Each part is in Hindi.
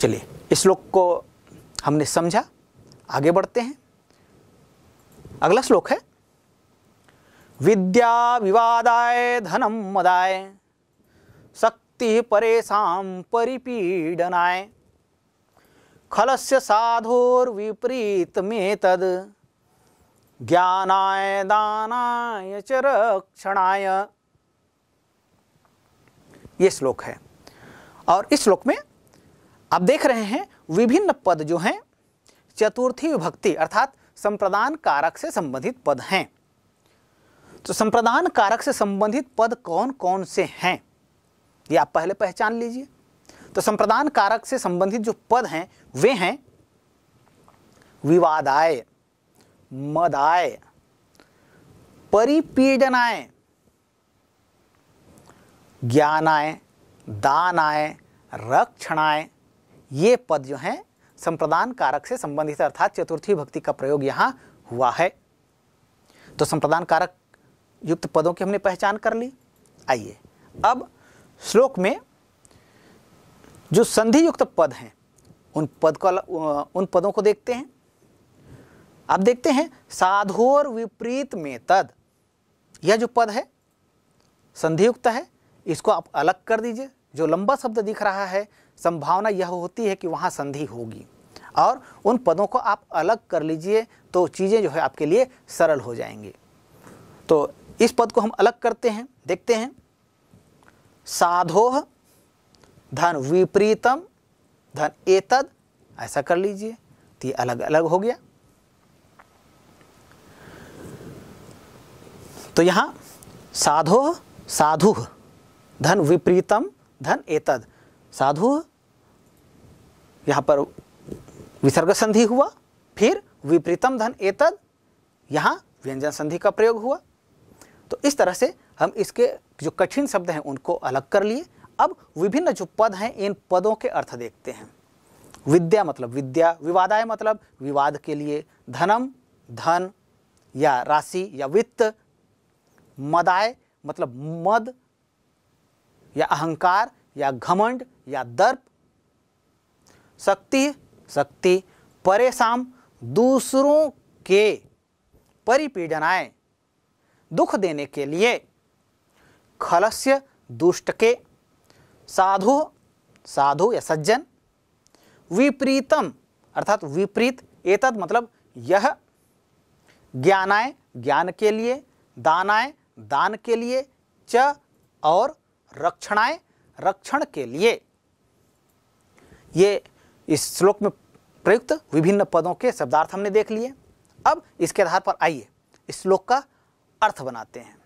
चलिए इस श्लोक को हमने समझा आगे बढ़ते हैं अगला श्लोक है विद्या विवादाय धनम मदाय शक्ति परेशान परिपीडनाय खलस्य विपरीत में तद ज्ञानाय दानाय च रक्षणाय ये श्लोक है और इस श्लोक में आप देख रहे हैं विभिन्न पद जो हैं चतुर्थी विभक्ति अर्थात संप्रदान कारक से संबंधित पद हैं तो संप्रदान कारक से संबंधित पद कौन कौन से हैं ये आप पहले पहचान लीजिए तो संप्रदान कारक से संबंधित जो पद हैं वे हैं विवादाय मदाय परिपीडनाय ज्ञानाय दानाय रक्षणाएं ये पद जो हैं संप्रदान कारक से संबंधित अर्थात चतुर्थी भक्ति का प्रयोग यहाँ हुआ है तो संप्रदान कारक युक्त पदों की हमने पहचान कर ली आइए अब श्लोक में जो संधि युक्त पद हैं उन पद को उन पदों को देखते हैं आप देखते हैं साधोर विपरीत में तद यह जो पद है संधियुक्त है इसको आप अलग कर दीजिए जो लंबा शब्द दिख रहा है संभावना यह होती है कि वहाँ संधि होगी और उन पदों को आप अलग कर लीजिए तो चीज़ें जो है आपके लिए सरल हो जाएंगी तो इस पद को हम अलग करते हैं देखते हैं साधो धन विपरीतम धन एतद ऐसा कर लीजिए तो ये अलग अलग हो गया तो यहाँ साधो साधु धन विपरीतम धन एतद साधु यहाँ पर विसर्ग संधि हुआ फिर विपरीतम धन एतद यहाँ व्यंजन संधि का प्रयोग हुआ तो इस तरह से हम इसके जो कठिन शब्द हैं उनको अलग कर लिए अब विभिन्न जो पद हैं इन पदों के अर्थ देखते हैं विद्या मतलब विद्या विवादाय मतलब विवाद के लिए धनम धन या राशि या वित्त मदाय मतलब मद या अहंकार या घमंड या दर्प शक्ति शक्ति परेशान दूसरों के परिपीडनाएं दुख देने के लिए खलस्य दुष्ट के साधु साधु या सज्जन विपरीतम अर्थात विपरीत एतद मतलब यह ज्ञानाय ज्ञान के लिए दानाय दान के लिए च और रक्षणाएं रक्षण के लिए ये इस श्लोक में प्रयुक्त विभिन्न पदों के शब्दार्थ हमने देख लिए अब इसके आधार पर आइए इस श्लोक का अर्थ बनाते हैं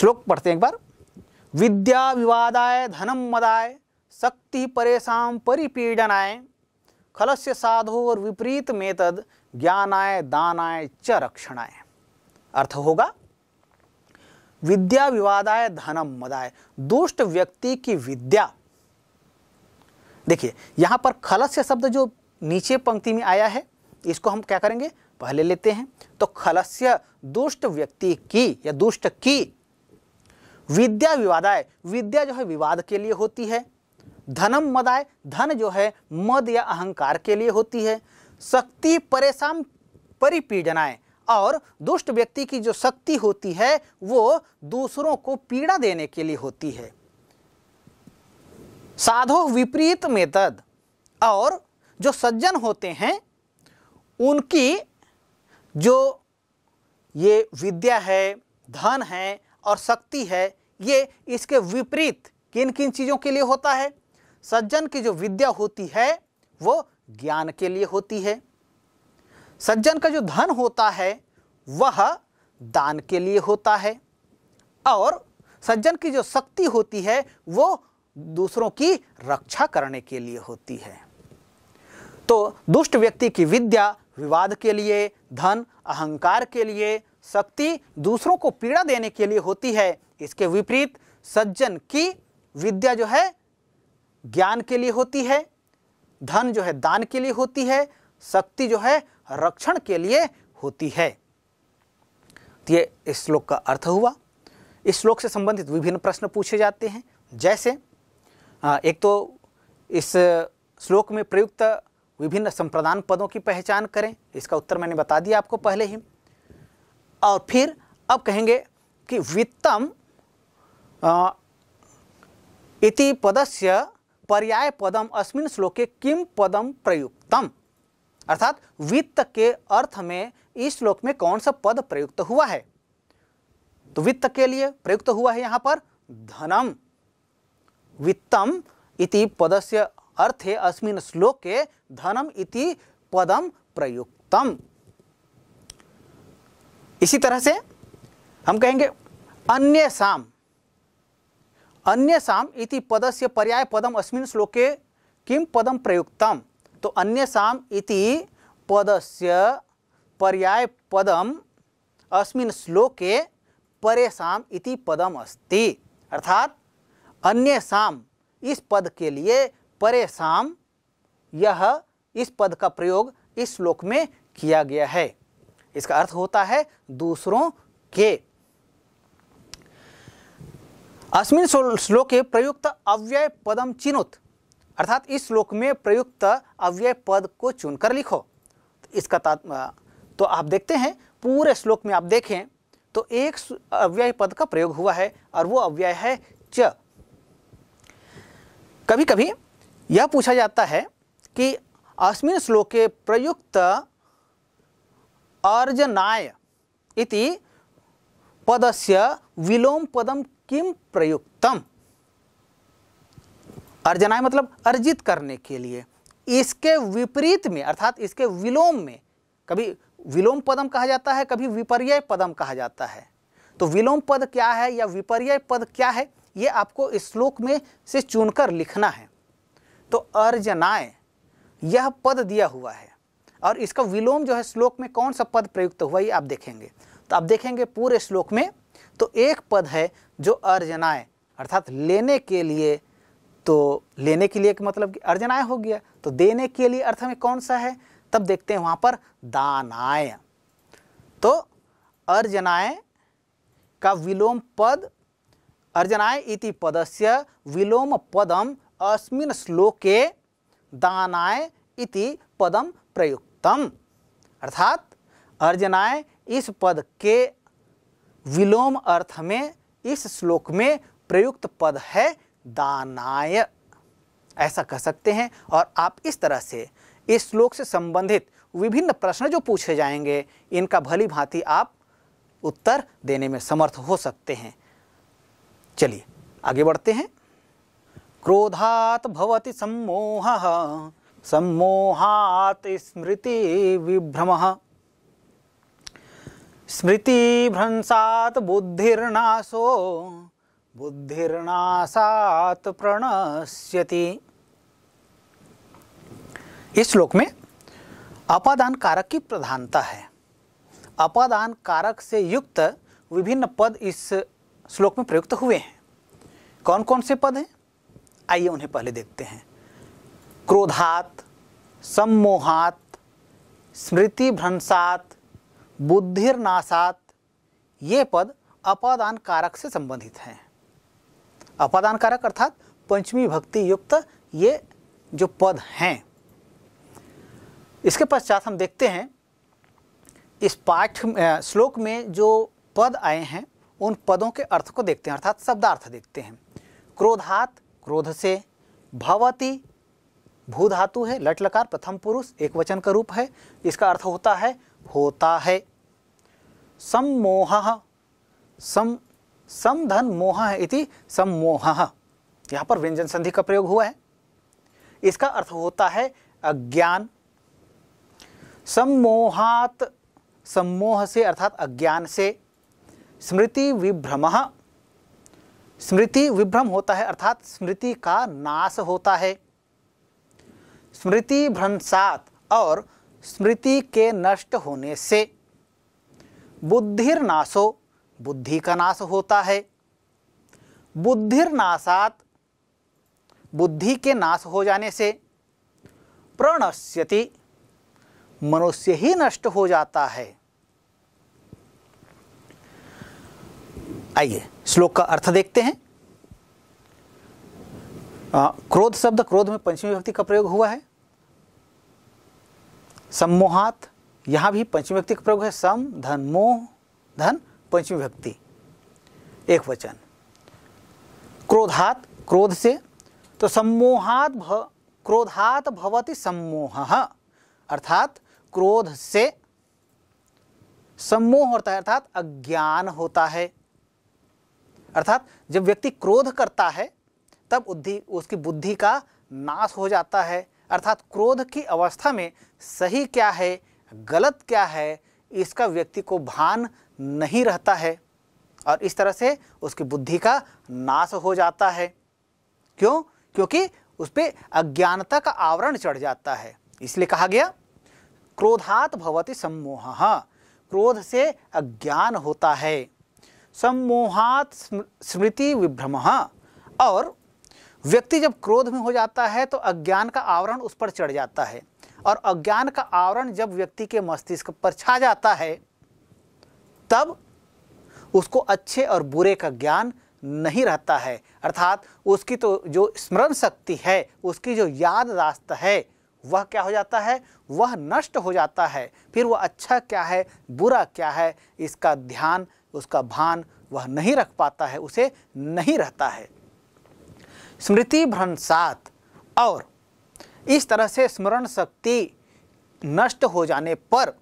श्लोक पढ़ते हैं एक बार विद्या विवादाय धनम मदाय शक्ति परेशान परिपीडनाय खलस्य साधो और विपरीत में तद ज्ञानाय दानाय च रक्षणाय अर्थ होगा विद्या विवादाय धनम मदाय दुष्ट व्यक्ति की विद्या देखिए यहां पर खलस्य शब्द जो नीचे पंक्ति में आया है इसको हम क्या करेंगे पहले लेते हैं तो खलस्य दुष्ट व्यक्ति की या दुष्ट की विद्या विवादाय विद्या जो है विवाद के लिए होती है धनम मदाय धन जो है मद या अहंकार के लिए होती है शक्ति परेशान परिपीडनाएं और दुष्ट व्यक्ति की जो शक्ति होती है वो दूसरों को पीड़ा देने के लिए होती है साधो विपरीत मेतद और जो सज्जन होते हैं उनकी जो ये विद्या है धन है और शक्ति है ये इसके विपरीत किन किन चीज़ों के लिए होता है सज्जन की जो विद्या होती है वो ज्ञान के लिए होती है सज्जन का जो धन होता है वह दान के लिए होता है और सज्जन की जो शक्ति होती है वो दूसरों की रक्षा करने के लिए होती है तो दुष्ट व्यक्ति की विद्या विवाद के लिए धन अहंकार के लिए शक्ति दूसरों को पीड़ा देने के लिए होती है इसके विपरीत सज्जन की विद्या जो है ज्ञान के लिए होती है धन जो है दान के लिए होती है शक्ति जो है रक्षण के लिए होती है तो ये इस श्लोक का अर्थ हुआ इस श्लोक से संबंधित विभिन्न प्रश्न पूछे जाते हैं जैसे एक तो इस श्लोक में प्रयुक्त विभिन्न संप्रदान पदों की पहचान करें इसका उत्तर मैंने बता दिया आपको पहले ही और फिर अब कहेंगे कि वित्तम इति पदस्य पर्याय पदम अस्मिन श्लोके किम पदम प्रयुक्तम अर्थात वित्त के अर्थ में इस श्लोक में कौन सा पद प्रयुक्त हुआ है तो वित्त के लिए प्रयुक्त हुआ है यहां पर धनम वित्तम इति पदस्य अर्थे अस्मिन् श्लोके धनम इति पदम प्रयुक्तम इसी तरह से हम कहेंगे अन्य साम अन्य साम इति पदस्य पर्याय पदम अस्मिन श्लोके किम पदम प्रयुक्तम तो साम इति पदस्य पर्याय पदम अस्मिन् श्लोके साम इति पदम अस्ति अर्थात साम इस पद के लिए साम यह इस पद का प्रयोग इस श्लोक में किया गया है इसका अर्थ होता है दूसरों के अस्मिन् श्लोके प्रयुक्त अव्यय पदम चिनुत अर्थात इस श्लोक में प्रयुक्त अव्यय पद को चुनकर लिखो तो इसका तो आप देखते हैं पूरे श्लोक में आप देखें तो एक अव्यय पद का प्रयोग हुआ है और वो अव्यय है च कभी कभी यह पूछा जाता है कि अस्मिन श्लोके प्रयुक्त अर्जनाय इति पदस्य विलोम पदम किम प्रयुक्तम अर्जनाएं मतलब अर्जित करने के लिए इसके विपरीत में अर्थात इसके विलोम में कभी विलोम पदम कहा जाता है कभी विपर्य पदम कहा जाता है तो विलोम पद क्या है या विपर्य पद क्या है ये आपको इस श्लोक में से चुनकर लिखना है तो अर्जनाय यह पद दिया हुआ है और इसका विलोम जो है श्लोक में कौन सा पद प्रयुक्त हुआ ये आप देखेंगे तो आप देखेंगे पूरे श्लोक में तो एक पद है जो अर्जनाय अर्थात लेने के लिए तो लेने के लिए मतलब कि अर्जनाय हो गया तो देने के लिए अर्थ में कौन सा है तब देखते हैं वहाँ पर दानाय तो अर्जनाय का विलोम पद अर्जनाय इति पदस्य विलोम पदम अस्मिन श्लोके दानाय इति पदम प्रयुक्तम अर्थात अर्जनाय इस पद के विलोम अर्थ में इस श्लोक में प्रयुक्त पद है दानाय ऐसा कह सकते हैं और आप इस तरह से इस श्लोक से संबंधित विभिन्न प्रश्न जो पूछे जाएंगे इनका भली भांति आप उत्तर देने में समर्थ हो सकते हैं चलिए आगे बढ़ते हैं क्रोधात भवति सम्मोह सम्मोहात स्मृति विभ्रम स्मृति भ्रंसात बुद्धिर्नाशो बुद्धिर्नाशात प्रणश्यति इस श्लोक में अपादान कारक की प्रधानता है अपादान कारक से युक्त विभिन्न पद इस श्लोक में प्रयुक्त हुए हैं कौन कौन से पद हैं आइए उन्हें पहले देखते हैं क्रोधात सम्मोहात स्मृति भ्रंसात बुद्धिर्नाशात ये पद अपादान कारक से संबंधित हैं अपादान कारक अर्थात पंचमी भक्ति युक्त ये जो पद हैं इसके पश्चात हम देखते हैं इस पाठ श्लोक में जो पद आए हैं उन पदों के अर्थ को देखते हैं अर्थात शब्दार्थ देखते हैं क्रोधात क्रोध से भवती भू धातु है लट लकार प्रथम पुरुष एक वचन का रूप है इसका अर्थ होता है होता है सम्मोह सम समधन मोह इति सम्मोह यहाँ पर व्यंजन संधि का प्रयोग हुआ है इसका अर्थ होता है अज्ञान सम्मोहात सम्मोह से अर्थात अज्ञान से स्मृति विभ्रम स्मृति विभ्रम होता है अर्थात स्मृति का नाश होता है स्मृति भ्रंसात और स्मृति के नष्ट होने से बुद्धिर्नाशो बुद्धि का नाश होता है बुद्धिर्नाशात बुद्धि के नाश हो जाने से प्रणश्यति मनुष्य ही नष्ट हो जाता है आइए श्लोक का अर्थ देखते हैं आ, क्रोध शब्द क्रोध में पंचमी व्यक्ति का प्रयोग हुआ है सम्मोहात यहां भी पंचमी व्यक्ति का प्रयोग है सम धन मोह धन पंचमी भक्ति एक वचन क्रोधात क्रोध से तो सम्मोहात भ क्रोधात भवति सम्मोह अर्थात क्रोध से सम्मोह होता है अर्थात अज्ञान होता है अर्थात जब व्यक्ति क्रोध करता है तब बुद्धि उसकी बुद्धि का नाश हो जाता है अर्थात क्रोध की अवस्था में सही क्या है गलत क्या है इसका व्यक्ति को भान नहीं रहता है और इस तरह से उसकी बुद्धि का नाश हो जाता है क्यों क्योंकि उस पर अज्ञानता का आवरण चढ़ जाता है इसलिए कहा गया क्रोधात भवति सम्मोह क्रोध से अज्ञान होता है सम्मोहात स्मृति विभ्रम और व्यक्ति जब क्रोध में हो जाता है तो अज्ञान का आवरण उस पर चढ़ जाता है और अज्ञान का आवरण जब व्यक्ति के मस्तिष्क पर छा जाता है तब उसको अच्छे और बुरे का ज्ञान नहीं रहता है अर्थात उसकी तो जो स्मरण शक्ति है उसकी जो याददाश्त है वह क्या हो जाता है वह नष्ट हो जाता है फिर वह अच्छा क्या है बुरा क्या है इसका ध्यान उसका भान वह नहीं रख पाता है उसे नहीं रहता है स्मृति भ्रंसात और इस तरह से स्मरण शक्ति नष्ट हो जाने पर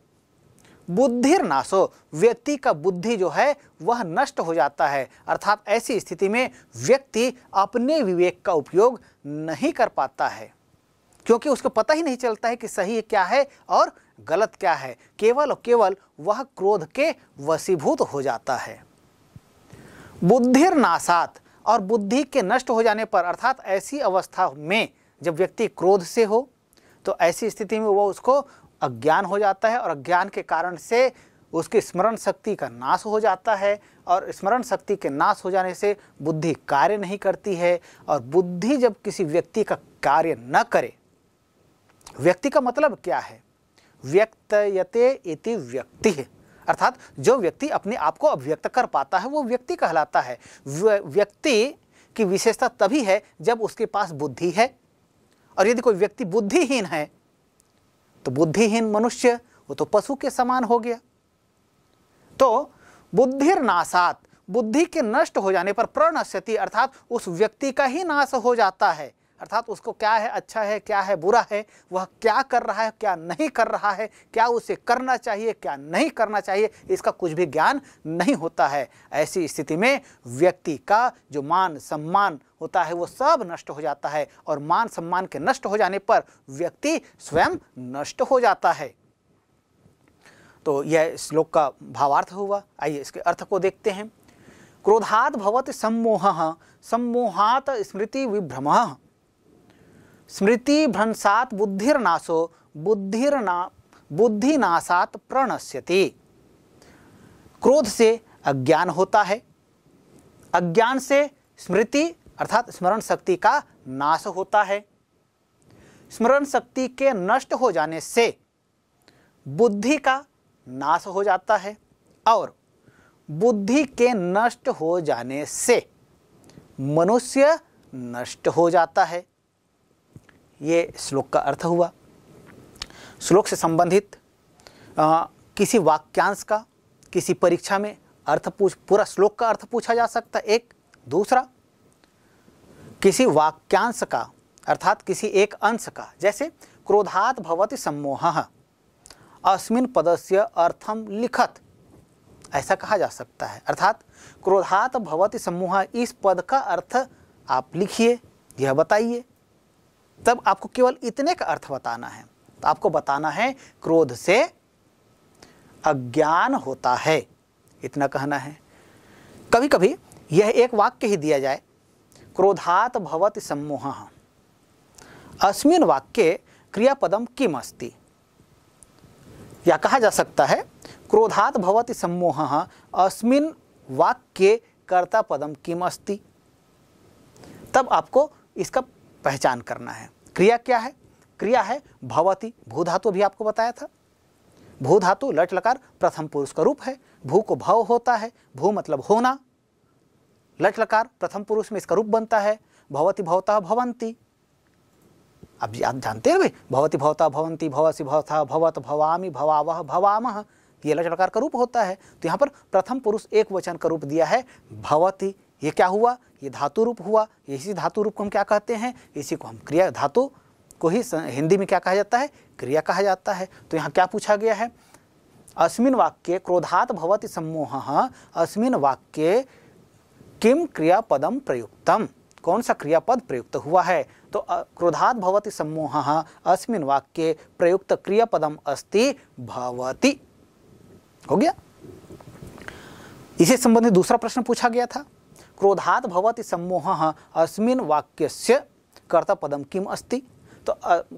बुद्धिर नाशो व्यक्ति का बुद्धि जो है वह नष्ट हो जाता है अर्थात ऐसी स्थिति में व्यक्ति अपने विवेक का उपयोग नहीं कर पाता है क्योंकि उसको पता ही नहीं चलता है कि सही क्या है और गलत क्या है केवल और केवल वह क्रोध के वसीभूत हो जाता है बुद्धिर नासात और बुद्धि के नष्ट हो जाने पर अर्थात ऐसी अवस्था में जब व्यक्ति क्रोध से हो तो ऐसी स्थिति में वह उसको अज्ञान हो जाता है और अज्ञान के कारण से उसकी स्मरण शक्ति का नाश हो जाता है और स्मरण शक्ति के नाश हो जाने से बुद्धि कार्य नहीं करती है और बुद्धि जब किसी व्यक्ति का कार्य न करे व्यक्ति का मतलब क्या है यते इति व्यक्ति है अर्थात जो व्यक्ति अपने आप को अभिव्यक्त कर पाता है वो व्यक्ति कहलाता है व्यक्ति की विशेषता तभी है जब उसके पास बुद्धि है और यदि कोई व्यक्ति बुद्धिहीन है तो बुद्धिहीन मनुष्य वो तो पशु के समान हो गया तो बुद्धिर नाशात बुद्धि के नष्ट हो जाने पर प्रणश्यति अर्थात उस व्यक्ति का ही नाश हो जाता है अर्थात उसको क्या है अच्छा है क्या है बुरा है वह क्या कर रहा है क्या नहीं कर रहा है क्या उसे करना चाहिए क्या नहीं करना चाहिए इसका कुछ भी ज्ञान नहीं होता है ऐसी स्थिति में व्यक्ति का जो मान सम्मान होता है वो सब नष्ट हो जाता है और मान सम्मान के नष्ट हो जाने पर व्यक्ति स्वयं नष्ट हो जाता है तो यह श्लोक का भावार्थ हुआ आइए इसके अर्थ को देखते हैं क्रोधात भवत सम्मोह सम्मोहात स्मृति विभ्रम स्मृति भ्रंसात बुद्धिर्नाशो बुद्धिर्ना बुद्धिनाशात प्रणश्यति क्रोध से अज्ञान होता है अज्ञान से स्मृति अर्थात स्मरण शक्ति का नाश होता है स्मरण शक्ति के नष्ट हो जाने से बुद्धि का नाश हो जाता है और बुद्धि के नष्ट हो जाने से मनुष्य नष्ट हो जाता है ये श्लोक का अर्थ हुआ श्लोक से संबंधित आ, किसी वाक्यांश का किसी परीक्षा में अर्थ पूछ पूरा श्लोक का अर्थ पूछा जा सकता एक दूसरा किसी वाक्यांश का अर्थात किसी एक अंश का जैसे क्रोधात भवति सम्मोह अस्मिन पदस्य अर्थम लिखत ऐसा कहा जा सकता है अर्थात क्रोधात भवति सम्मोह इस पद का अर्थ आप लिखिए यह बताइए तब आपको केवल इतने का अर्थ बताना है तो आपको बताना है क्रोध से अज्ञान होता है इतना कहना है कभी कभी यह एक वाक्य ही दिया जाए क्रोधात भवत सम्मोह अस्मिन वाक्य क्रियापदम किम अस्ति या कहा जा सकता है क्रोधात भवत सम्मोह अस्मिन वाक्य कर्ता पदम किम अस्ति तब आपको इसका पहचान करना है क्रिया क्या है क्रिया है भवती भू धातु भी आपको बताया था भू धातु लट लकार प्रथम पुरुष का रूप है भू को भव होता है भू मतलब होना लट लकार प्रथम पुरुष में इसका रूप बनता है भवती भवता भवंती अब आप जानते हैं भाई भवती भवता भवंती भवसी भवता भवत भवामी भवावह भवामह ये लट लकार का रूप होता है तो यहाँ पर प्रथम पुरुष एक वचन का रूप दिया है भवती ये क्या हुआ ये धातु रूप हुआ इसी धातु रूप को हम क्या कहते हैं इसी को हम क्रिया धातु को ही हिंदी में क्या कहा जाता है क्रिया कहा जाता है तो यहाँ क्या पूछा गया है अस्मिन वाक्य क्रोधात भवति सम्मोह अस्मिन वाक्य किम क्रियापदम प्रयुक्तम कौन सा क्रियापद प्रयुक्त हुआ है तो क्रोधात भवति सम्मोह अस्मिन वाक्य प्रयुक्त क्रियापदम अस्ति भवति हो गया इसे संबंधित दूसरा प्रश्न पूछा गया था क्रोधात भवति वाक्य अस्मिन् वाक्यस्य पदम किम् अस्ति तो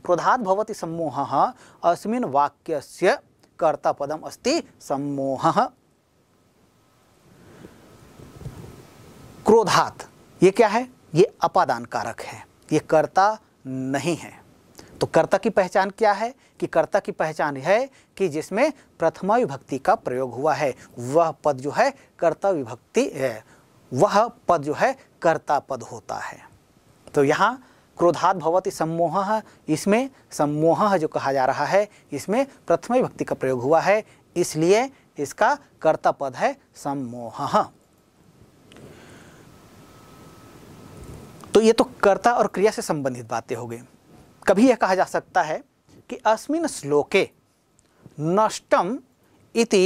क्रोधात भवति वाक्य अस्मिन् वाक्यस्य कर्तापदम् अस्ति सम्मोह क्रोधात ये क्या है ये अपादान कारक है ये कर्ता नहीं है तो कर्ता की पहचान क्या है कि कर्ता की पहचान है कि जिसमें प्रथमा विभक्ति का प्रयोग हुआ है वह पद जो है कर्ता विभक्ति है वह पद जो है कर्ता पद होता है तो यहाँ क्रोधात भवती सम्मोह इसमें सम्मोह जो कहा जा रहा है इसमें प्रथम भक्ति का प्रयोग हुआ है इसलिए इसका कर्ता पद है सम्मोह तो ये तो कर्ता और क्रिया से संबंधित बातें हो गई कभी यह कहा जा सकता है कि अस्मिन श्लोके नष्टम इति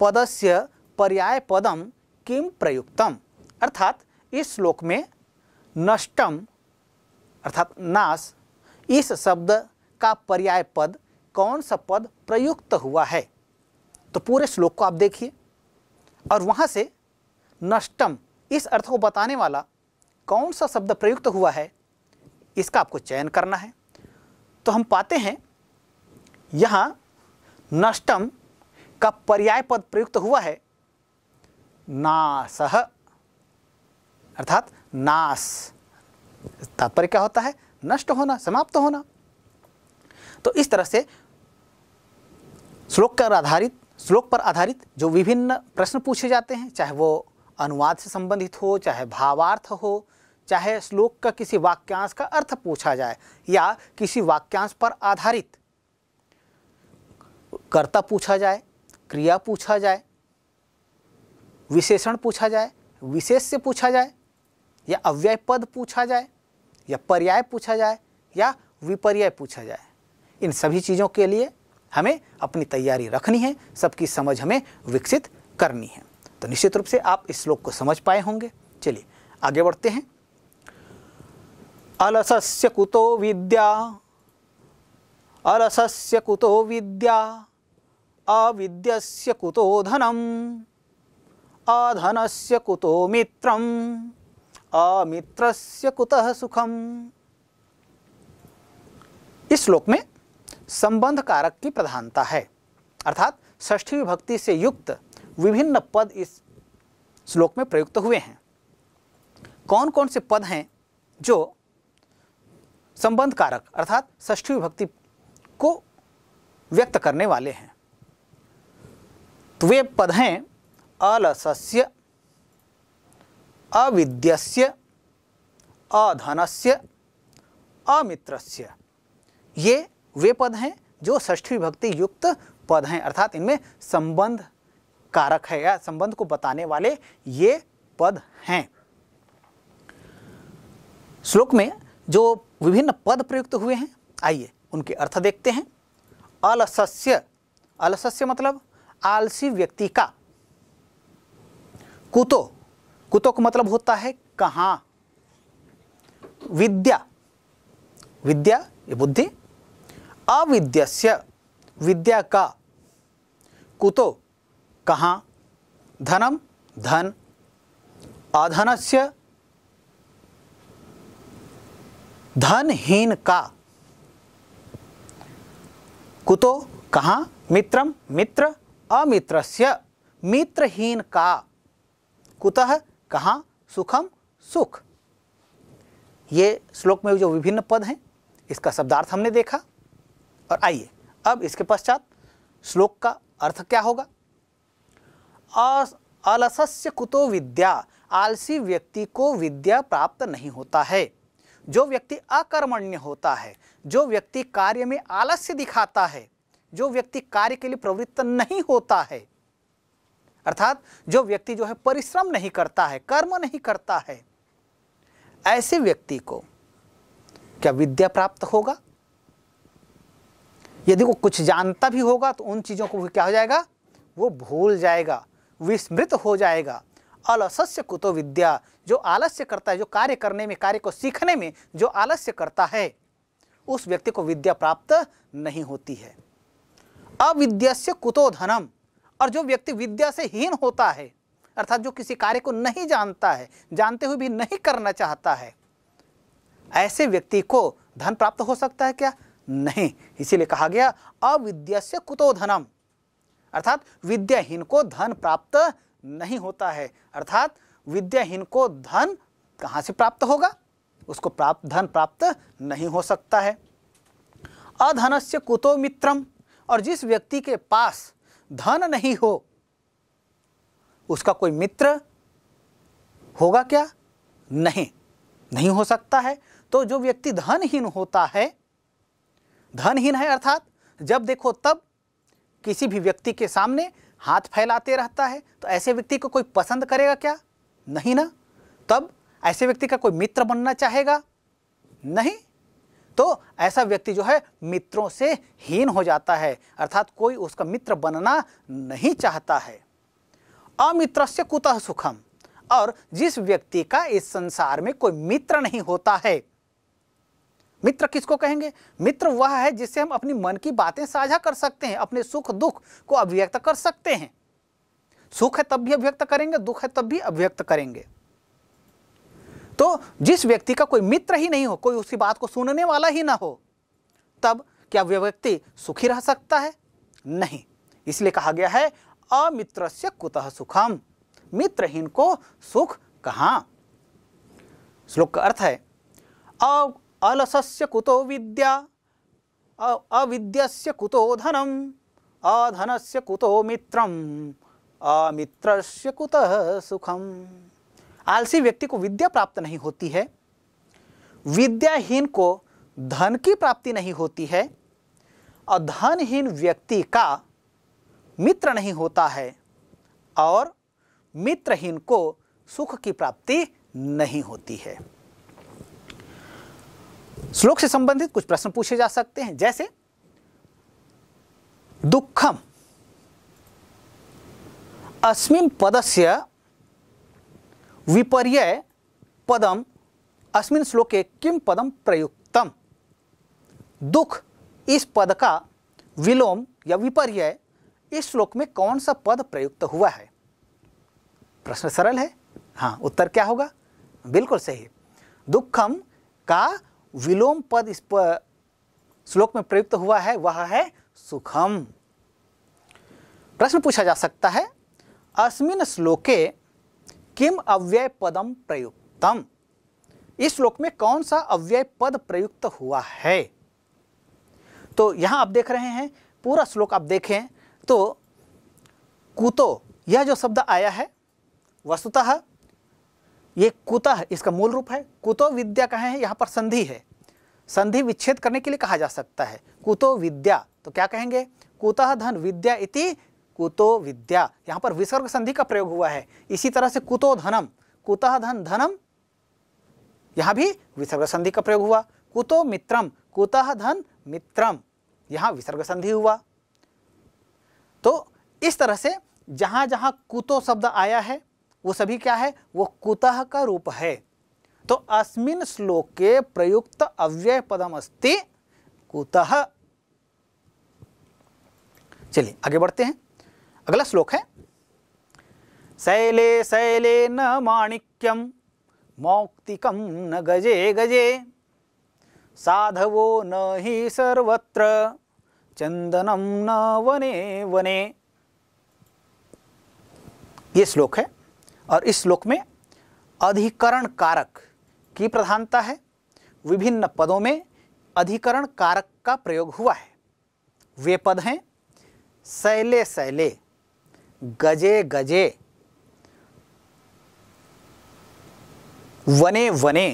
पदस्य पर्याय पदम किम प्रयुक्तम अर्थात इस श्लोक में नष्टम अर्थात नाश इस शब्द का पर्याय पद कौन सा पद प्रयुक्त हुआ है तो पूरे श्लोक को आप देखिए और वहाँ से नष्टम इस अर्थ को बताने वाला कौन सा शब्द प्रयुक्त हुआ है इसका आपको चयन करना है तो हम पाते हैं यहाँ नष्टम का पर्याय पद प्रयुक्त हुआ है नास अर्थात नास तात्पर्य क्या होता है नष्ट होना समाप्त तो होना तो इस तरह से श्लोक पर आधारित श्लोक पर आधारित जो विभिन्न प्रश्न पूछे जाते हैं चाहे वो अनुवाद से संबंधित हो चाहे भावार्थ हो चाहे श्लोक का किसी वाक्यांश का अर्थ पूछा जाए या किसी वाक्यांश पर आधारित कर्ता पूछा जाए क्रिया पूछा जाए विशेषण पूछा जाए विशेष से पूछा जाए या अव्यय पद पूछा जाए या पर्याय पूछा जाए या विपर्याय पूछा जाए इन सभी चीज़ों के लिए हमें अपनी तैयारी रखनी है सबकी समझ हमें विकसित करनी है तो निश्चित रूप से आप इस श्लोक को समझ पाए होंगे चलिए आगे बढ़ते हैं अलसस्य कुतो विद्या अलसस्य कुतो विद्या अविद्यस्य कुतो धनम् से कुतो मित्रम् अमित्रस्य कुतः सुखम इस श्लोक में संबंध कारक की प्रधानता है अर्थात षष्ठी विभक्ति से युक्त विभिन्न पद इस श्लोक में प्रयुक्त हुए हैं कौन कौन से पद हैं जो संबंध कारक अर्थात षष्ठी विभक्ति को व्यक्त करने वाले हैं तो वे पद हैं अलस्य अविद्यस्य अधनस्य अमित्रस्य ये वे पद हैं जो षष्ठी भक्ति युक्त पद हैं अर्थात इनमें संबंध कारक है या संबंध को बताने वाले ये पद हैं श्लोक में जो विभिन्न पद प्रयुक्त हुए हैं आइए उनके अर्थ देखते हैं अलसस्य अलसस्य मतलब आलसी व्यक्ति का कुतो कुतो का मतलब होता है कहाँ विद्या विद्या ये बुद्धि अविद्यस्य विद्या का कुतो कहाँ धनम धन अधनस्य धनहीन का कुतो कहाँ मित्रम मित्र अमित्रस्य मित्रहीन का कुतः कहाँ सुखम सुख ये श्लोक में जो विभिन्न पद हैं इसका शब्दार्थ हमने देखा और आइए अब इसके पश्चात श्लोक का अर्थ क्या होगा अलसस्य कुतो विद्या आलसी व्यक्ति को विद्या प्राप्त नहीं होता है जो व्यक्ति अकर्मण्य होता है जो व्यक्ति कार्य में आलस्य दिखाता है जो व्यक्ति कार्य के लिए प्रवृत्त नहीं होता है अर्थात जो व्यक्ति जो है परिश्रम नहीं करता है कर्म नहीं करता है ऐसे व्यक्ति को क्या विद्या प्राप्त होगा यदि वो कुछ जानता भी होगा तो उन चीज़ों को क्या हो जाएगा वो भूल जाएगा विस्मृत हो जाएगा अलसस्य कुतो विद्या जो आलस्य करता है जो कार्य करने में कार्य को सीखने में जो आलस्य करता है उस व्यक्ति को विद्या प्राप्त नहीं होती है से कुतो धनम और जो व्यक्ति विद्या से हीन होता है अर्थात जो किसी कार्य को नहीं जानता है जानते हुए भी नहीं करना चाहता है ऐसे व्यक्ति को धन प्राप्त हो सकता है क्या नहीं इसीलिए कहा गया अविद्या से कुतो धनम अर्थात विद्याहीन को धन प्राप्त नहीं होता है अर्थात विद्याहीन को धन कहाँ से प्राप्त होगा उसको प्राप्त धन प्राप्त नहीं हो सकता है अधन से कुतो मित्रम और जिस व्यक्ति के पास धन नहीं हो उसका कोई मित्र होगा क्या नहीं नहीं हो सकता है तो जो व्यक्ति धनहीन होता है धनहीन है अर्थात जब देखो तब किसी भी व्यक्ति के सामने हाथ फैलाते रहता है तो ऐसे व्यक्ति को कोई पसंद करेगा क्या नहीं ना तब ऐसे व्यक्ति का कोई मित्र बनना चाहेगा नहीं तो ऐसा व्यक्ति जो है मित्रों से हीन हो जाता है अर्थात कोई उसका मित्र बनना नहीं चाहता है अमित्र से कुतः सुखम और जिस व्यक्ति का इस संसार में कोई मित्र नहीं होता है मित्र किसको कहेंगे मित्र वह है जिससे हम अपनी मन की बातें साझा कर सकते हैं अपने सुख दुख को अभिव्यक्त कर सकते हैं सुख है तब भी अभिव्यक्त करेंगे दुख है तब भी अभिव्यक्त करेंगे तो जिस व्यक्ति का कोई मित्र ही नहीं हो कोई उसकी बात को सुनने वाला ही ना हो तब क्या वह व्यक्ति सुखी रह सकता है नहीं इसलिए कहा गया है अमित्र से कुतः सुखम मित्रहीन को सुख कहाँ श्लोक का अर्थ है अलस्य कुतो विद्या अविद्यस्य कुतो धनम अधन से कुतो मित्रम से कुतः सुखम आलसी व्यक्ति को विद्या प्राप्त नहीं होती है विद्याहीन को धन की प्राप्ति नहीं होती है और धनहीन व्यक्ति का मित्र नहीं होता है और मित्रहीन को सुख की प्राप्ति नहीं होती है श्लोक से संबंधित कुछ प्रश्न पूछे जा सकते हैं जैसे दुखम अस्मिन पदस्य विपर्य पदम अस्मिन श्लोके किम पदम प्रयुक्तम दुख इस पद का विलोम या विपर्य इस श्लोक में कौन सा पद प्रयुक्त हुआ है प्रश्न सरल है हाँ उत्तर क्या होगा बिल्कुल सही दुखम का विलोम पद इस पर श्लोक में प्रयुक्त हुआ है वह है सुखम प्रश्न पूछा जा सकता है अस्मिन श्लोके किम अव्यय पदम प्रयुक्तम इस श्लोक में कौन सा अव्यय पद प्रयुक्त हुआ है तो यहां आप देख रहे हैं पूरा श्लोक आप देखें तो कुतो यह जो शब्द आया है वस्तुतः ये कुतः इसका मूल रूप है कुतो विद्या कहे हैं यहां पर संधि है संधि विच्छेद करने के लिए कहा जा सकता है कुतो विद्या तो क्या कहेंगे कुतः धन विद्या इति कुतो विद्या यहाँ पर विसर्ग संधि का प्रयोग हुआ है इसी तरह से कुतो धनम कुतः धन धनम यहाँ भी विसर्ग संधि का प्रयोग हुआ कुतो मित्रम कुतः धन मित्रम यहाँ विसर्ग संधि हुआ तो इस तरह से जहाँ जहाँ कुतो शब्द आया है वो सभी क्या है वो कुतः का रूप है तो अस्मिन श्लोक के प्रयुक्त अव्यय पदम अस्ति कुतः चलिए आगे बढ़ते हैं अगला श्लोक है शैले शैले न माणिक्यम मौक्तिकम न गजे गजे साधवो न ही सर्वत्र चंदनम न वने वने ये श्लोक है और इस श्लोक में अधिकरण कारक की प्रधानता है विभिन्न पदों में अधिकरण कारक का प्रयोग हुआ है वे पद हैं शैले शैले गजे गजे वने वने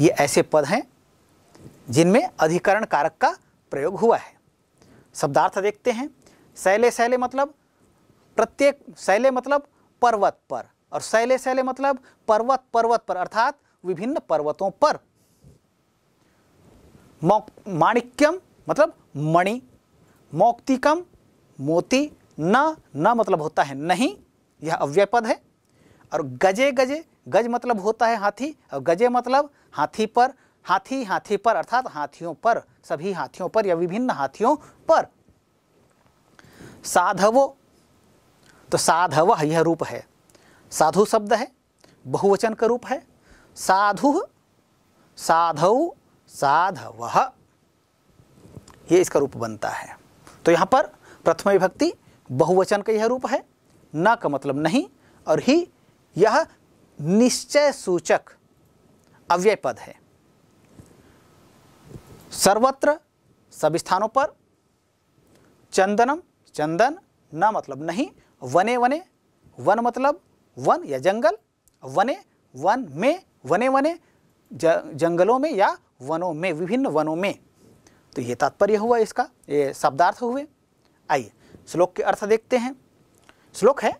ये ऐसे पद हैं जिनमें अधिकरण कारक का प्रयोग हुआ है शब्दार्थ देखते हैं सैले सैले मतलब प्रत्येक सैले मतलब पर्वत पर और सैले सैले मतलब पर्वत पर्वत पर अर्थात विभिन्न पर्वतों पर माणिक्यम मतलब मणि मौक्तिकम मोती ना ना मतलब होता है नहीं यह अव्यय पद है और गजे गजे गज मतलब होता है हाथी और गजे मतलब हाथी पर हाथी हाथी पर अर्थात हाथियों पर सभी हाथियों पर या विभिन्न हाथियों पर साधवो तो साधव यह रूप है साधु शब्द है बहुवचन का रूप है साधु साधव साधव ये इसका रूप बनता है तो यहां पर प्रथम विभक्ति बहुवचन का यह रूप है न का मतलब नहीं और ही यह निश्चय सूचक अव्यय पद है सर्वत्र सब स्थानों पर चंदनम चंदन न मतलब नहीं वने वने वन मतलब वन या जंगल वने वन में वने वने ज, जंगलों में या वनों में विभिन्न वनों में तो ये तात्पर्य हुआ इसका ये शब्दार्थ हुए आइए श्लोक के अर्थ देखते हैं श्लोक है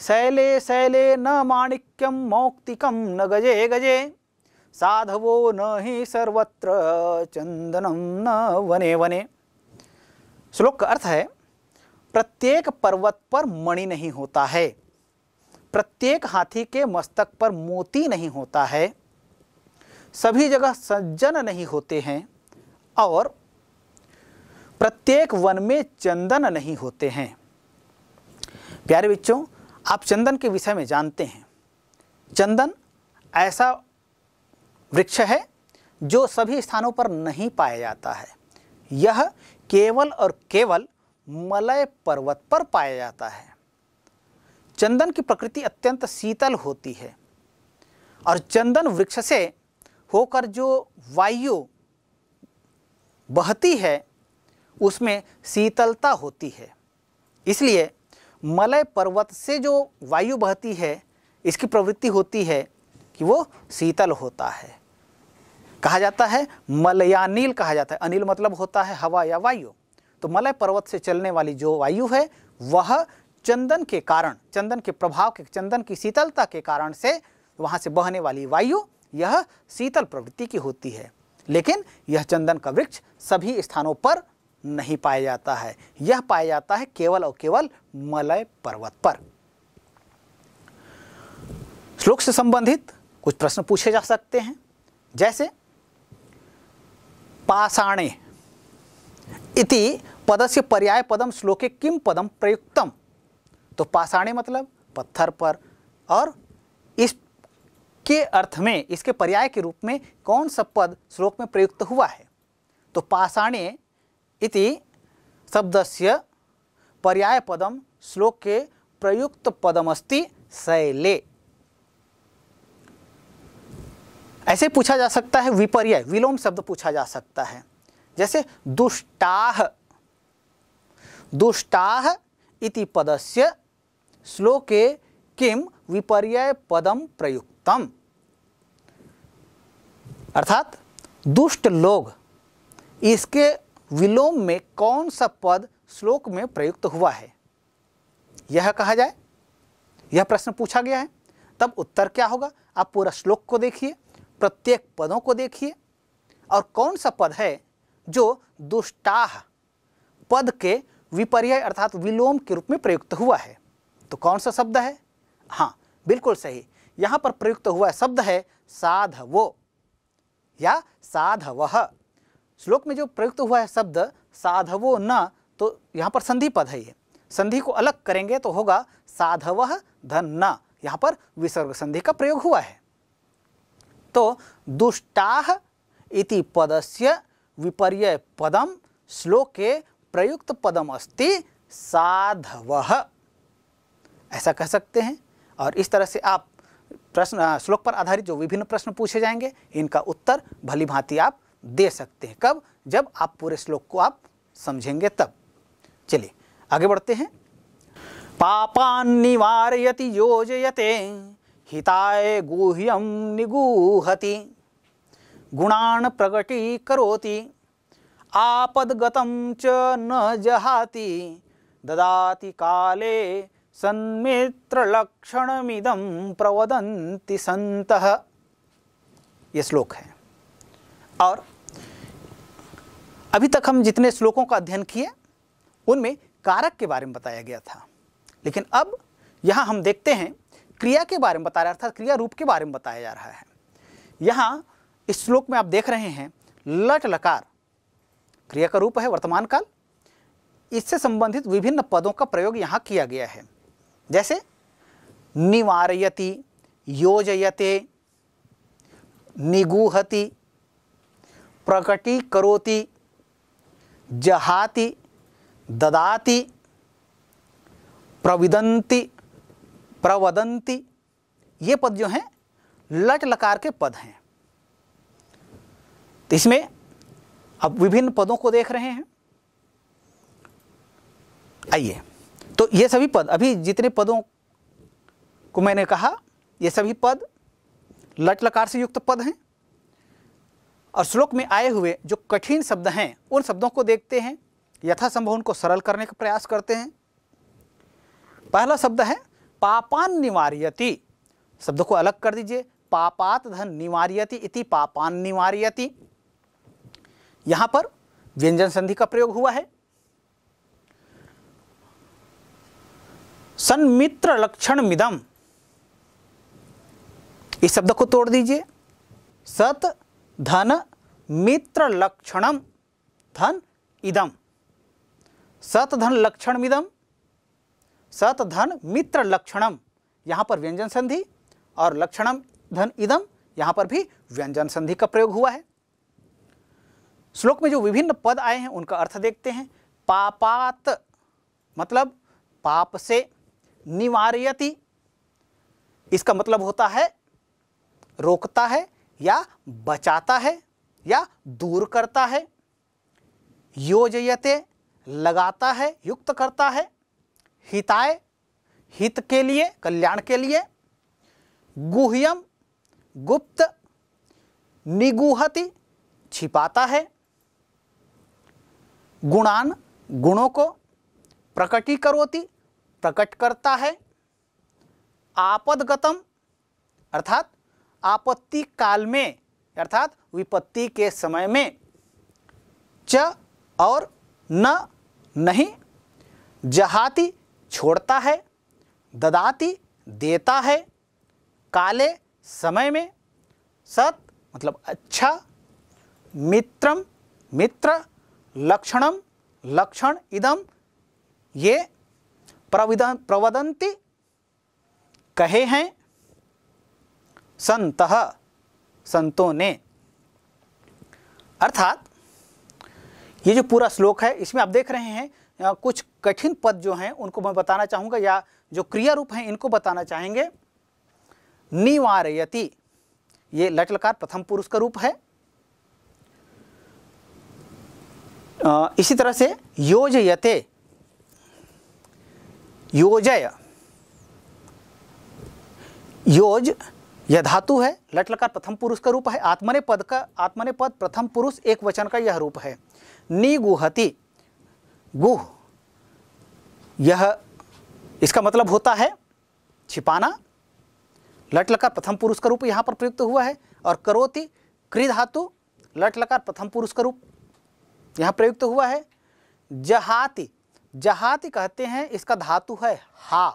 शैले शैले न माणिक्यम मौक्तिकम न गजे गजे साधवो न ही सर्वत्र चंदनम न वने वने श्लोक का अर्थ है प्रत्येक पर्वत पर मणि नहीं होता है प्रत्येक हाथी के मस्तक पर मोती नहीं होता है सभी जगह सज्जन नहीं होते हैं और प्रत्येक वन में चंदन नहीं होते हैं प्यारे बच्चों आप चंदन के विषय में जानते हैं चंदन ऐसा वृक्ष है जो सभी स्थानों पर नहीं पाया जाता है यह केवल और केवल मलय पर्वत पर पाया जाता है चंदन की प्रकृति अत्यंत शीतल होती है और चंदन वृक्ष से होकर जो वायु बहती है उसमें शीतलता होती है इसलिए मलय पर्वत से जो वायु बहती है इसकी प्रवृत्ति होती है कि वो शीतल होता है कहा जाता है मलयानील कहा जाता है अनिल मतलब होता है हवा या वायु तो मलय पर्वत से चलने वाली जो वायु है वह चंदन के कारण चंदन के प्रभाव के चंदन की शीतलता के कारण से वहाँ से बहने वाली वायु यह शीतल प्रवृत्ति की होती है लेकिन यह चंदन का वृक्ष सभी स्थानों पर नहीं पाया जाता है यह पाया जाता है केवल और केवल मलय पर्वत पर श्लोक से संबंधित कुछ प्रश्न पूछे जा सकते हैं जैसे पाषाणे इति पदस्य पर्याय पदम श्लोके किम पदम प्रयुक्तम तो पाषाणे मतलब पत्थर पर और इसके अर्थ में इसके पर्याय के रूप में कौन सा पद श्लोक में प्रयुक्त हुआ है तो पाषाणे इति शब्दस्य पर्याय पदम श्लोक के प्रयुक्त पदमस्ति शैले ऐसे पूछा जा सकता है विपर्य विलोम शब्द पूछा जा सकता है जैसे दुष्टाह दुष्टाह इति पदस्य श्लोके किम विपर्य पदम प्रयुक्तम अर्थात दुष्ट लोग इसके विलोम में कौन सा पद श्लोक में प्रयुक्त हुआ है यह कहा जाए यह प्रश्न पूछा गया है तब उत्तर क्या होगा आप पूरा श्लोक को देखिए प्रत्येक पदों को देखिए और कौन सा पद है जो दुष्टाह पद के विपर्य अर्थात विलोम के रूप में प्रयुक्त हुआ है तो कौन सा शब्द है हाँ बिल्कुल सही यहाँ पर प्रयुक्त हुआ शब्द है साधवो या साधवह श्लोक में जो प्रयुक्त हुआ है शब्द साधवो न तो यहाँ पर संधि पद है ये संधि को अलग करेंगे तो होगा साधव धन न यहाँ पर विसर्ग संधि का प्रयोग हुआ है तो दुष्टाह इति पदस्य विपर्य पदम श्लोके प्रयुक्त पदम अस्ति साधव ऐसा कह सकते हैं और इस तरह से आप प्रश्न श्लोक पर आधारित जो विभिन्न प्रश्न पूछे जाएंगे इनका उत्तर भली भांति आप दे सकते हैं कब जब आप पूरे श्लोक को आप समझेंगे तब चलिए आगे बढ़ते हैं पापान निवार योजयते हिताय गुह्यम निगूहति गुणान प्रगटी करोति आपदगतम च न जहाति ददाति काले मिदम प्रवदंती संत ये श्लोक है और अभी तक हम जितने श्लोकों का अध्ययन किए उनमें कारक के बारे में बताया गया था लेकिन अब यहाँ हम देखते हैं क्रिया के बारे में बता रहा अर्थात क्रिया रूप के बारे में बताया जा रहा है यहाँ इस श्लोक में आप देख रहे हैं लट लकार क्रिया का रूप है वर्तमान काल इससे संबंधित विभिन्न पदों का प्रयोग यहाँ किया गया है जैसे निवारयति योजयते निगूहति प्रकटी करोति जहाति ददाति प्रविदन्ति प्रवदंती ये पद जो हैं लट लकार के पद हैं तो इसमें अब विभिन्न पदों को देख रहे हैं आइए तो ये सभी पद अभी जितने पदों को मैंने कहा ये सभी पद लट लकार से युक्त पद हैं और श्लोक में आए हुए जो कठिन शब्द हैं उन शब्दों को देखते हैं यथासंभव उनको सरल करने का प्रयास करते हैं पहला शब्द है पापान निवार्यति शब्द को अलग कर दीजिए पापात धन निवार्यति इति पापान निवार्यति यहां पर व्यंजन संधि का प्रयोग हुआ है सन्मित्र लक्षण मिदम इस शब्द को तोड़ दीजिए सत धन मित्र लक्षणम धन इदम सत धन लक्षण इदम सत धन मित्र लक्षणम यहाँ पर व्यंजन संधि और लक्षणम धन इदम यहाँ पर भी व्यंजन संधि का प्रयोग हुआ है श्लोक में जो विभिन्न पद आए हैं उनका अर्थ देखते हैं पापात मतलब पाप से निवार्यति इसका मतलब होता है रोकता है या बचाता है या दूर करता है योजयते लगाता है युक्त करता है हिताय हित के लिए कल्याण के लिए गुह्यम गुप्त निगुहति छिपाता है गुणान गुणों को प्रकटी करोति प्रकट करता है आपदगतम अर्थात आपत्ति काल में अर्थात विपत्ति के समय में च और न नहीं जहाती छोड़ता है ददाती देता है काले समय में सत मतलब अच्छा मित्रम मित्र लक्षणम लक्षण इदम ये प्रविदन प्रवदंती कहे हैं संत संतों ने अर्थात ये जो पूरा श्लोक है इसमें आप देख रहे हैं कुछ कठिन पद जो हैं उनको मैं बताना चाहूँगा या जो क्रिया रूप हैं इनको बताना चाहेंगे निवारयति ये लटलकार प्रथम पुरुष का रूप है इसी तरह से योजयते योजय योज यह धातु है लटलकार प्रथम पुरुष का रूप है आत्मने पद का आत्मने पद प्रथम पुरुष एक वचन का यह रूप है निगुहति गुह यह इसका मतलब होता है छिपाना लटल प्रथम पुरुष का रूप यहाँ पर प्रयुक्त हुआ है और करोति क्री धातु लट लकार प्रथम पुरुष का रूप यहाँ प्रयुक्त हुआ है जहाति जहाति कहते हैं इसका धातु है हा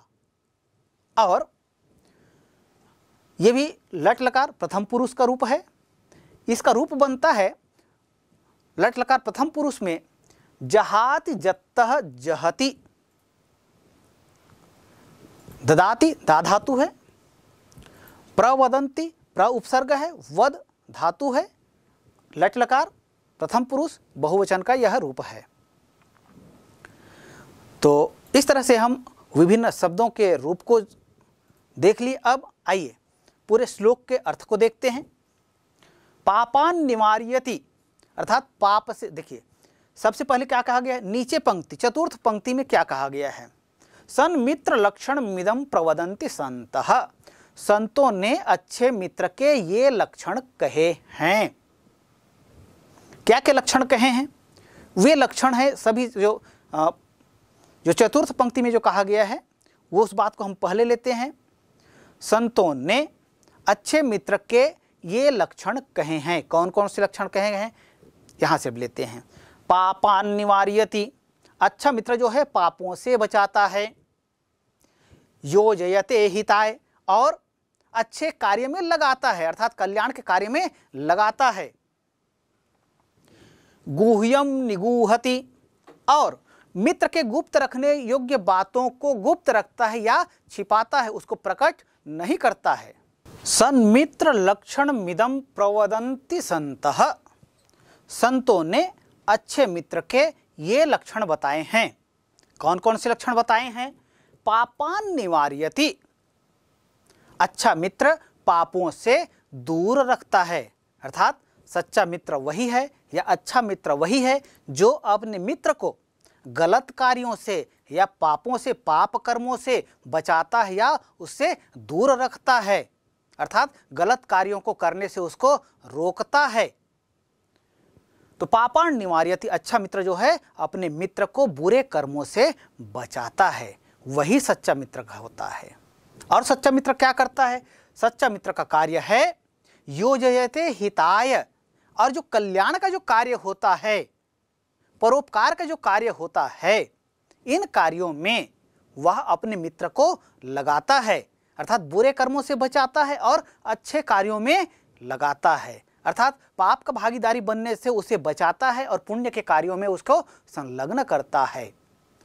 और ये भी लट लकार प्रथम पुरुष का रूप है इसका रूप बनता है लट लकार प्रथम पुरुष में जहाति जत्त जहति ददाति दा धातु है प्रवदंती प्र उपसर्ग है वद धातु है लट लकार प्रथम पुरुष बहुवचन का यह रूप है तो इस तरह से हम विभिन्न शब्दों के रूप को देख लिए अब आइए पूरे श्लोक के अर्थ को देखते हैं पापान निवार्यति अर्थात पाप से देखिए सबसे पहले क्या कहा गया है नीचे पंक्ति चतुर्थ पंक्ति में क्या कहा गया है सन मित्र लक्षण मिदम प्रवदंती संत संतों ने अच्छे मित्र के ये लक्षण कहे हैं क्या क्या लक्षण कहे हैं वे लक्षण है सभी जो जो चतुर्थ पंक्ति में जो कहा गया है वो उस बात को हम पहले लेते हैं संतों ने अच्छे मित्र के ये लक्षण कहे हैं कौन कौन से लक्षण कहे हैं यहाँ से लेते हैं पापान निवार्यति अच्छा मित्र जो है पापों से बचाता है योजयते हिताय और अच्छे कार्य में लगाता है अर्थात कल्याण के कार्य में लगाता है गुह्यम निगूहति और मित्र के गुप्त रखने योग्य बातों को गुप्त रखता है या छिपाता है उसको प्रकट नहीं करता है सन्मित्र लक्षण मिदम प्रवदंती संत संतों ने अच्छे मित्र के ये लक्षण बताए हैं कौन कौन से लक्षण बताए हैं पापान निवार्यति अच्छा मित्र पापों से दूर रखता है अर्थात सच्चा मित्र वही है या अच्छा मित्र वही है जो अपने मित्र को गलत कार्यों से या पापों से पाप कर्मों से बचाता है या उससे दूर रखता है अर्थात गलत कार्यों को करने से उसको रोकता है तो पापाण निवार्यति अच्छा मित्र जो है अपने मित्र को बुरे कर्मों से बचाता है वही सच्चा मित्र का होता है और सच्चा मित्र क्या करता है सच्चा मित्र का कार्य है योजयते हिताय और जो कल्याण का जो कार्य होता है परोपकार का जो कार्य होता है इन कार्यों में वह अपने मित्र को लगाता है अर्थात बुरे कर्मों से बचाता है और अच्छे कार्यों में लगाता है अर्थात पाप का भागीदारी बनने से उसे बचाता है और पुण्य के कार्यों में उसको संलग्न करता है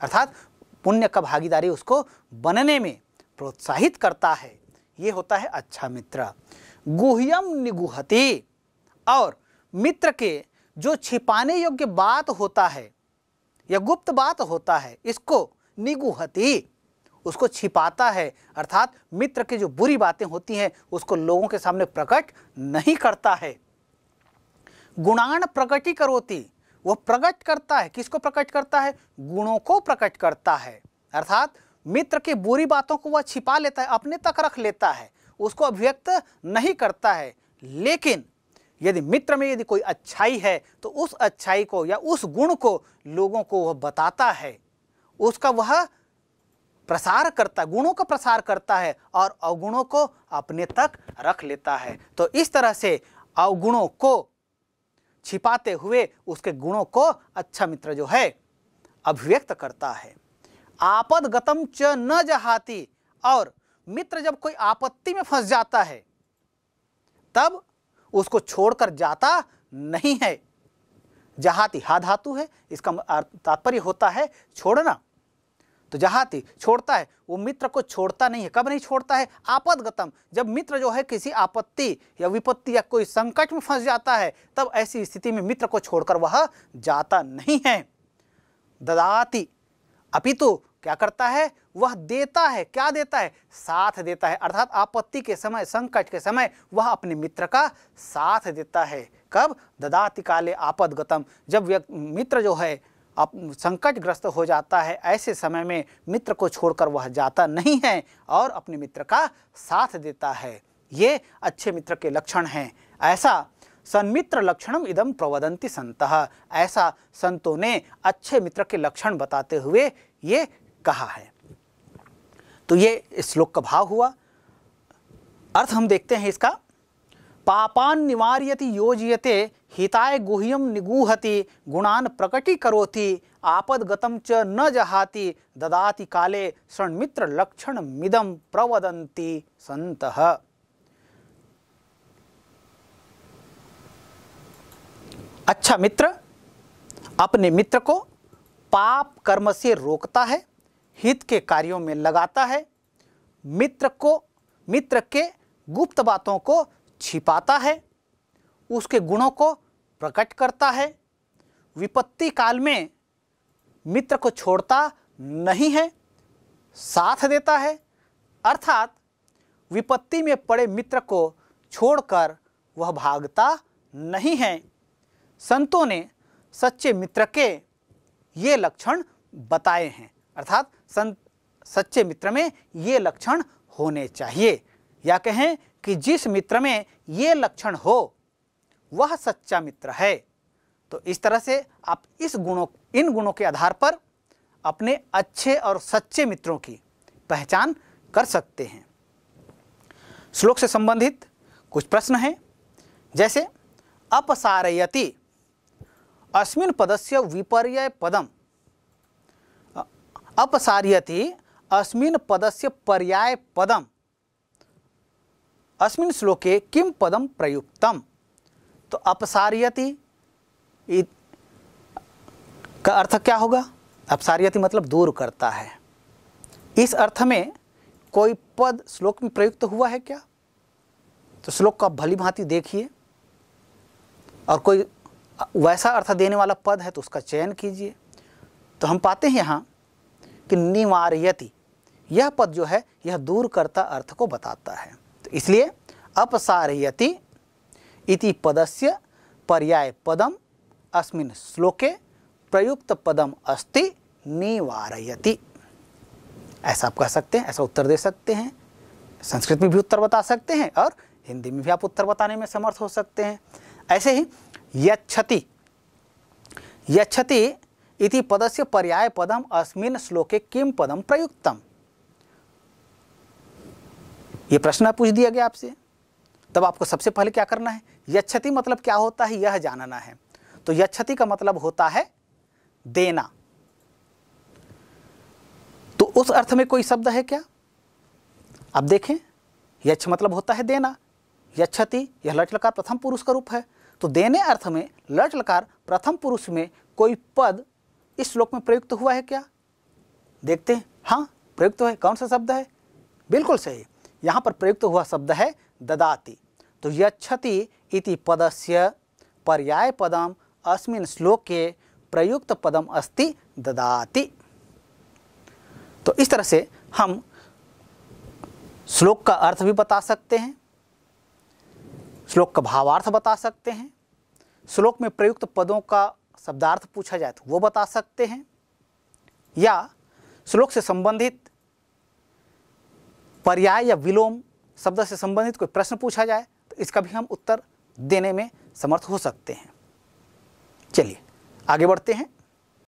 अर्थात पुण्य का भागीदारी उसको बनने में प्रोत्साहित करता है ये होता है अच्छा मित्र गुह्यम निगुहती और मित्र के जो छिपाने योग्य बात होता है या गुप्त बात होता है इसको निगुहती उसको छिपाता है अर्थात मित्र की जो बुरी बातें होती हैं उसको लोगों के सामने प्रकट नहीं करता है गुणान प्रकटी करोती वह प्रकट करता है किसको प्रकट करता है गुणों को प्रकट करता है अर्थात मित्र की बुरी बातों को वह छिपा लेता है अपने तक रख लेता है उसको अभिव्यक्त नहीं करता है लेकिन यदि मित्र में यदि कोई अच्छाई है तो उस अच्छाई को या उस गुण को लोगों को वह बताता है उसका वह प्रसार करता गुणों का प्रसार करता है और अवगुणों को अपने तक रख लेता है तो इस तरह से अवगुणों को छिपाते हुए उसके गुणों को अच्छा मित्र जो है अभिव्यक्त करता है आपद गतम च न जहाती और मित्र जब कोई आपत्ति में फंस जाता है तब उसको छोड़कर जाता नहीं है जहाती हा धातु है इसका तात्पर्य होता है छोड़ना तो जहाँ थी छोड़ता है वो मित्र को छोड़ता नहीं है कब नहीं छोड़ता है आपदगतम जब मित्र जो है किसी आपत्ति या विपत्ति या कोई संकट में फंस जाता है तब ऐसी स्थिति में मित्र को छोड़कर वह जाता नहीं है ददाती अपितु क्या करता है वह देता है क्या देता है साथ देता है अर्थात आपत्ति के समय संकट के समय वह अपने मित्र का साथ देता है कब ददाति काले आपदगतम जब मित्र जो है अप संकटग्रस्त हो जाता है ऐसे समय में मित्र को छोड़कर वह जाता नहीं है और अपने मित्र का साथ देता है ये अच्छे मित्र के लक्षण हैं ऐसा सन्मित्र लक्षणम इदम प्रवदंती संत ऐसा संतों ने अच्छे मित्र के लक्षण बताते हुए ये कहा है तो ये श्लोक का भाव हुआ अर्थ हम देखते हैं इसका पापान निवार्यति योजयते हिताय गुह्यम निगूहति गुणान प्रकटी करोति आपदगतम च न जहाति ददाति काले मित्र लक्षण मिदम प्रवदंती संत अच्छा मित्र अपने मित्र को पाप कर्म से रोकता है हित के कार्यों में लगाता है मित्र को मित्र के गुप्त बातों को छिपाता है उसके गुणों को प्रकट करता है विपत्ति काल में मित्र को छोड़ता नहीं है साथ देता है अर्थात विपत्ति में पड़े मित्र को छोड़कर वह भागता नहीं है संतों ने सच्चे मित्र के ये लक्षण बताए हैं अर्थात संत सच्चे मित्र में ये लक्षण होने चाहिए या कहें कि जिस मित्र में ये लक्षण हो वह सच्चा मित्र है तो इस तरह से आप इस गुणों इन गुणों के आधार पर अपने अच्छे और सच्चे मित्रों की पहचान कर सकते हैं श्लोक से संबंधित कुछ प्रश्न हैं जैसे अपसारयति अस्मिन पदस्य विपर्य पदम अपसारयति अस्मिन पदस्य पर्याय पदम अस्मिन श्लोके किम पदम प्रयुक्तम तो अपसारियति का अर्थ क्या होगा अपसारियति मतलब दूर करता है इस अर्थ में कोई पद श्लोक में प्रयुक्त हुआ है क्या तो श्लोक को आप भली भांति देखिए और कोई वैसा अर्थ देने वाला पद है तो उसका चयन कीजिए तो हम पाते हैं यहाँ कि निवारयति यह पद जो है यह दूर करता अर्थ को बताता है तो इसलिए अपसारयति इति पदस्य पर्याय पदम अस्मिन् श्लोके प्रयुक्त पदम अस्ति निवारयति ऐसा आप कह सकते हैं ऐसा उत्तर दे सकते हैं संस्कृत में भी उत्तर बता सकते हैं और हिंदी में भी आप उत्तर बताने में समर्थ हो सकते हैं ऐसे ही यक्षति यक्षति इति पदस्य पर्याय पदम अस्मिन् श्लोके किम पदम प्रयुक्तम ये प्रश्न पूछ दिया गया आपसे तब आपको सबसे पहले क्या करना है यक्षति मतलब क्या होता है यह जानना है तो यक्षति का मतलब होता है देना तो उस अर्थ में कोई शब्द है क्या अब देखें यक्ष मतलब होता है देना यक्षति यह लट लकार प्रथम पुरुष का रूप है तो देने अर्थ में लट लकार प्रथम पुरुष में कोई पद इस श्लोक में प्रयुक्त हुआ है क्या देखते हैं हाँ प्रयुक्त है कौन सा शब्द है बिल्कुल सही यहाँ पर प्रयुक्त हुआ शब्द है ददाति तो यछति इति पदस्य पदम अस्मिन् श्लोके प्रयुक्त पदम अस्ति ददाति तो इस तरह से हम श्लोक का अर्थ भी बता सकते हैं श्लोक का भावार्थ बता सकते हैं श्लोक में प्रयुक्त पदों का शब्दार्थ पूछा जाए तो वो बता सकते हैं या श्लोक से संबंधित पर्याय या विलोम शब्द से संबंधित कोई प्रश्न पूछा जाए तो इसका भी हम उत्तर देने में समर्थ हो सकते हैं चलिए आगे बढ़ते हैं